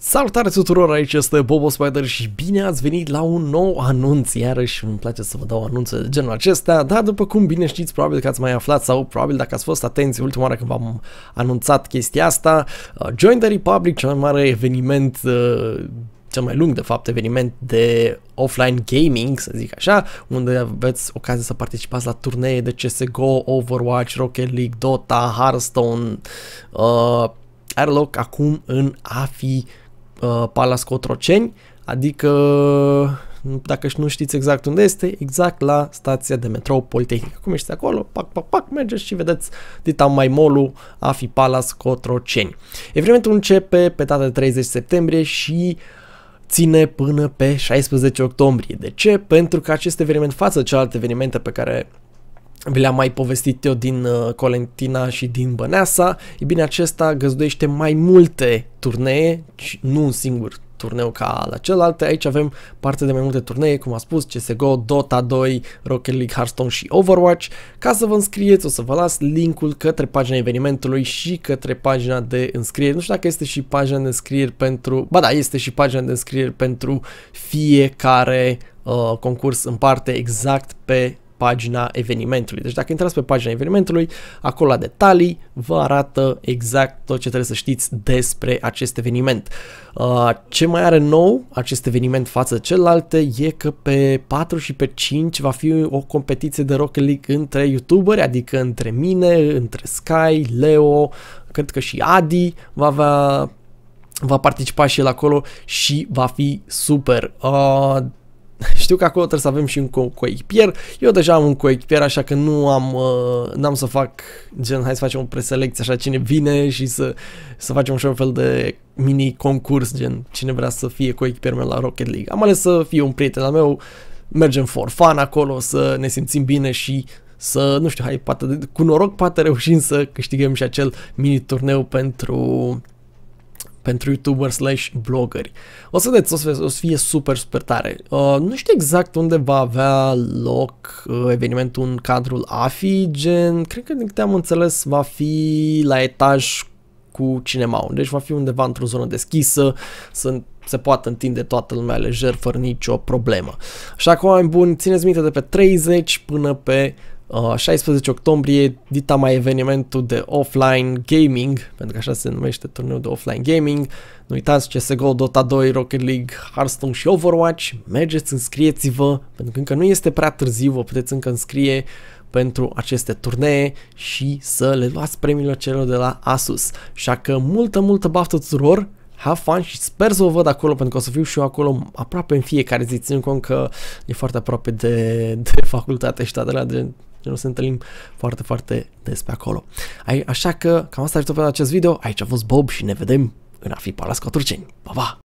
Salutare tuturor, aici este Bobo Spider și bine ați venit la un nou anunț, iarăși îmi place să vă dau anunțe de genul acesta, dar după cum bine știți, probabil că ați mai aflat sau probabil dacă ați fost atenți ultima oară când v-am anunțat chestia asta, uh, Join the Republic, cel mai mare eveniment uh, cel mai lung, de fapt, eveniment de offline gaming, să zic așa, unde aveți ocazie să participați la turnee de CSGO, Overwatch, Rocket League, Dota, Hearthstone, uh, are loc acum în AFI Uh, Palas Cotroceni, adică dacă nu știți exact unde este, exact la stația de metrou Politehnică. Cum ești acolo, pac, pac, pac, mergeți și vedeți molu a Afi Palas Cotroceni. Evenimentul începe pe data de 30 septembrie și ține până pe 16 octombrie. De ce? Pentru că acest eveniment față celelalte evenimente pe care vi le-am mai povestit eu din uh, Colentina și din Băneasa, e bine acesta găzduiește mai multe turnee, nu un singur turneu ca la celelalte. Aici avem parte de mai multe turnee, cum am spus, CSGO, Dota 2, Rocket League, Hearthstone și Overwatch. Ca să vă înscrieți, o să vă las linkul către pagina evenimentului și către pagina de înscriere. Nu știu dacă este și pagina de înscriere pentru... Ba da, este și pagina de înscriere pentru fiecare uh, concurs în parte exact pe pagina evenimentului. Deci dacă intrați pe pagina evenimentului, acolo la detalii vă arată exact tot ce trebuie să știți despre acest eveniment. Uh, ce mai are nou acest eveniment față de celelalte e că pe 4 și pe 5 va fi o competiție de Rocket League între youtuberi, adică între mine, între Sky, Leo, cred că și Adi va avea va participa și el acolo și va fi super. Uh, Știu că acolo trebuie să avem și un coechipier. Eu deja am un coechipier, așa că nu am, uh, n-am să fac, gen, hai să facem o preselecție, așa, cine vine și să, să facem un fel de mini concurs, gen, cine vrea să fie coechipier meu la Rocket League. Am ales să fie un prieten al meu, mergem for fun acolo, să ne simțim bine și să, nu știu, hai, poate, cu noroc poate reușim să câștigăm și acel mini turneu pentru pentru youtuber slash bloggeri. O să vedeți, o să, o să fie super, super tare. Uh, nu știu exact unde va avea loc uh, evenimentul în cadrul AFI, gen, cred că din câte am înțeles va fi la etaj cu cinema. deci va fi undeva într-o zonă deschisă, sunt se poate întinde toată lumea lejer fără nicio problemă. Așa că oameni buni, țineți minte de pe 30 până pe 16 uh, octombrie, dita mai evenimentul de offline gaming, pentru că așa se numește turneul de offline gaming. Nu uitați CSGO, Dota 2, Rocket League, Hearthstone și Overwatch. Mergeți, înscrieți-vă, pentru că încă nu este prea târziu, vă puteți încă înscrie pentru aceste turnee și să le luați premiile celor de la Asus. Așa că multă, multă baftă tuturor, have fun și sper să o văd acolo pentru că o să fiu și eu acolo aproape în fiecare zi, ținând cont că e foarte aproape de, de facultate și toate de nu se întâlnim foarte, foarte des pe acolo. Așa că cam asta a ajutat pe acest video. Aici a fost Bob și ne vedem în a fi Palas Turceni. Pa, pa!